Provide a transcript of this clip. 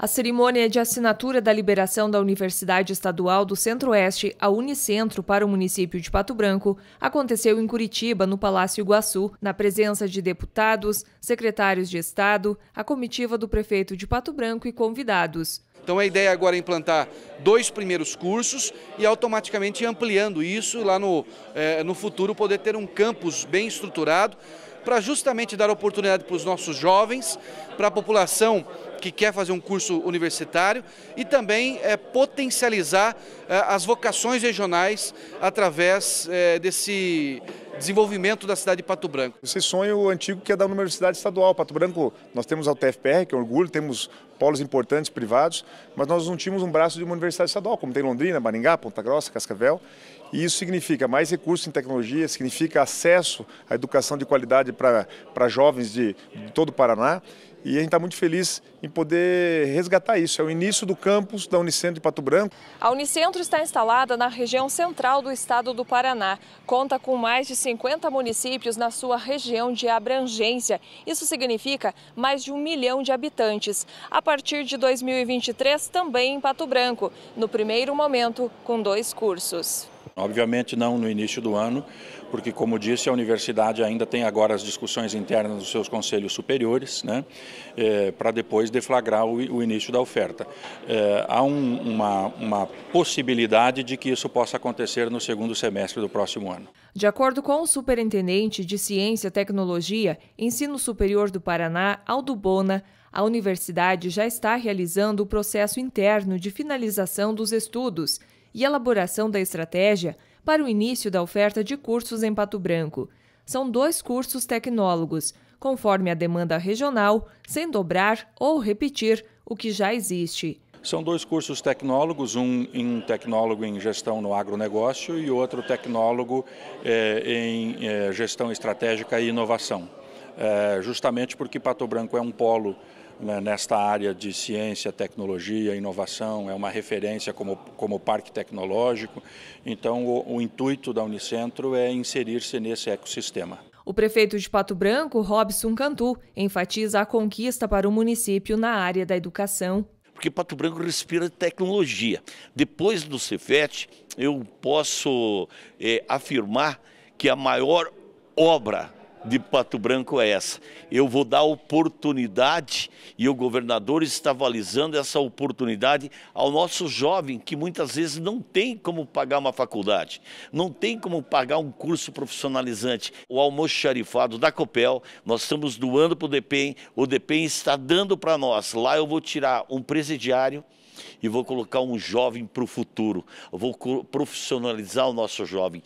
A cerimônia de assinatura da liberação da Universidade Estadual do Centro-Oeste, a Unicentro, para o município de Pato Branco, aconteceu em Curitiba, no Palácio Iguaçu, na presença de deputados, secretários de Estado, a comitiva do prefeito de Pato Branco e convidados. Então a ideia agora é implantar dois primeiros cursos e automaticamente ampliando isso lá no, é, no futuro poder ter um campus bem estruturado para justamente dar oportunidade para os nossos jovens, para a população que quer fazer um curso universitário e também é, potencializar é, as vocações regionais através é, desse desenvolvimento da cidade de Pato Branco. Esse sonho antigo que é da Universidade Estadual. Pato Branco, nós temos a UTFPR, que é um orgulho, temos polos importantes privados, mas nós não tínhamos um braço de uma universidade estadual, como tem Londrina, Maringá, Ponta Grossa, Cascavel. E isso significa mais recursos em tecnologia, significa acesso à educação de qualidade para jovens de, de todo o Paraná e a gente está muito feliz em poder resgatar isso. É o início do campus da Unicentro de Pato Branco. A Unicentro está instalada na região central do estado do Paraná. Conta com mais de 50 municípios na sua região de abrangência. Isso significa mais de um milhão de habitantes. A partir de 2023, também em Pato Branco. No primeiro momento, com dois cursos. Obviamente não no início do ano, porque, como disse, a universidade ainda tem agora as discussões internas dos seus conselhos superiores, né, é, para depois deflagrar o, o, início da oferta. É, há um, uma, uma possibilidade de que isso possa acontecer no segundo semestre do próximo ano. De acordo com o superintendente de Ciência, Tecnologia, Ensino Superior do Paraná, Aldo Bona, a universidade já está realizando o processo interno de finalização dos estudos e elaboração da estratégia para o início da oferta de cursos em Pato Branco. São dois cursos tecnólogos, conforme a demanda regional, sem dobrar ou repetir o que já existe. São dois cursos tecnólogos, um, em tecnólogo em gestão no agronegócio e outro tecnólogo eh, em eh, gestão estratégica e inovação. Eh, justamente porque Pato Branco é um polo né, nesta área de ciência, tecnologia, inovação, é uma referência como, como parque tecnológico. Então, o, o intuito da Unicentro é inserir-se nesse ecossistema. O prefeito de Pato Branco, Robson Cantu, enfatiza a conquista para o município na área da educação porque Pato Branco respira tecnologia. Depois do Cefet, eu posso é, afirmar que a maior obra de Pato Branco é essa. Eu vou dar oportunidade e o governador está valizando essa oportunidade ao nosso jovem que muitas vezes não tem como pagar uma faculdade, não tem como pagar um curso profissionalizante. O almoxarifado da Copel, nós estamos doando para o DPEM, o DPEM está dando para nós. Lá eu vou tirar um presidiário e vou colocar um jovem para o futuro. vou profissionalizar o nosso jovem.